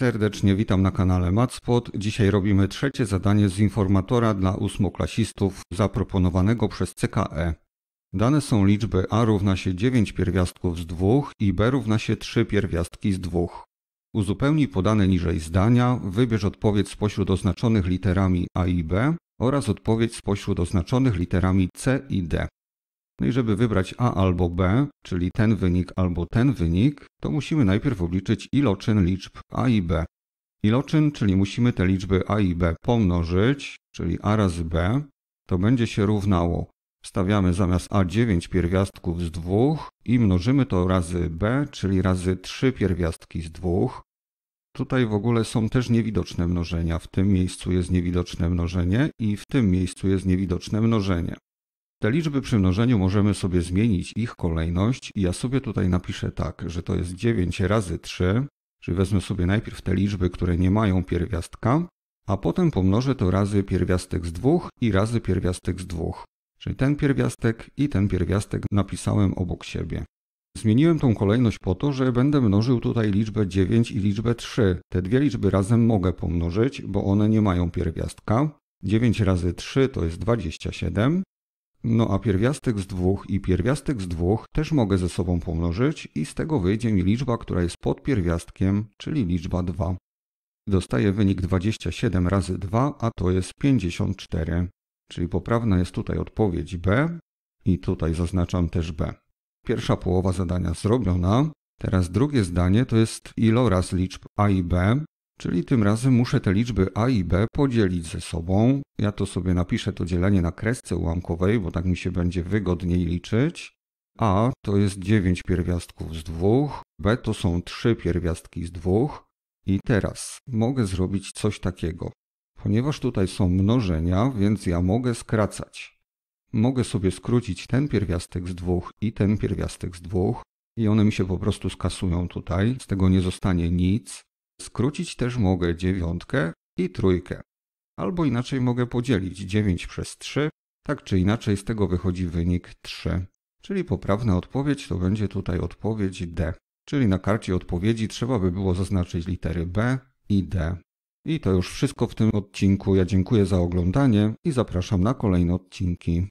Serdecznie witam na kanale Matspot. Dzisiaj robimy trzecie zadanie z informatora dla ósmoklasistów zaproponowanego przez CKE. Dane są liczby A równa się 9 pierwiastków z 2 i B równa się 3 pierwiastki z 2. Uzupełnij podane niżej zdania, wybierz odpowiedź spośród oznaczonych literami A i B oraz odpowiedź spośród oznaczonych literami C i D. No i żeby wybrać A albo B, czyli ten wynik albo ten wynik, to musimy najpierw obliczyć iloczyn liczb A i B. Iloczyn, czyli musimy te liczby A i B pomnożyć, czyli A razy B, to będzie się równało. Wstawiamy zamiast A 9 pierwiastków z 2 i mnożymy to razy B, czyli razy 3 pierwiastki z 2. Tutaj w ogóle są też niewidoczne mnożenia. W tym miejscu jest niewidoczne mnożenie i w tym miejscu jest niewidoczne mnożenie. Te liczby przy mnożeniu możemy sobie zmienić ich kolejność i ja sobie tutaj napiszę tak, że to jest 9 razy 3, czyli wezmę sobie najpierw te liczby, które nie mają pierwiastka, a potem pomnożę to razy pierwiastek z 2 i razy pierwiastek z 2, czyli ten pierwiastek i ten pierwiastek napisałem obok siebie. Zmieniłem tą kolejność po to, że będę mnożył tutaj liczbę 9 i liczbę 3. Te dwie liczby razem mogę pomnożyć, bo one nie mają pierwiastka. 9 razy 3 to jest 27, no a pierwiastek z 2 i pierwiastek z 2 też mogę ze sobą pomnożyć i z tego wyjdzie mi liczba, która jest pod pierwiastkiem, czyli liczba 2. Dostaję wynik 27 razy 2, a to jest 54. Czyli poprawna jest tutaj odpowiedź B i tutaj zaznaczam też B. Pierwsza połowa zadania zrobiona. Teraz drugie zdanie to jest iloraz liczb A i B Czyli tym razem muszę te liczby a i b podzielić ze sobą. Ja to sobie napiszę to dzielenie na kresce ułamkowej, bo tak mi się będzie wygodniej liczyć. a to jest 9 pierwiastków z 2, b to są 3 pierwiastki z 2. I teraz mogę zrobić coś takiego. Ponieważ tutaj są mnożenia, więc ja mogę skracać. Mogę sobie skrócić ten pierwiastek z 2 i ten pierwiastek z 2 i one mi się po prostu skasują tutaj, z tego nie zostanie nic. Skrócić też mogę dziewiątkę i trójkę. Albo inaczej mogę podzielić 9 przez 3. Tak czy inaczej z tego wychodzi wynik 3. Czyli poprawna odpowiedź to będzie tutaj odpowiedź D. Czyli na karcie odpowiedzi trzeba by było zaznaczyć litery B i D. I to już wszystko w tym odcinku. Ja dziękuję za oglądanie i zapraszam na kolejne odcinki.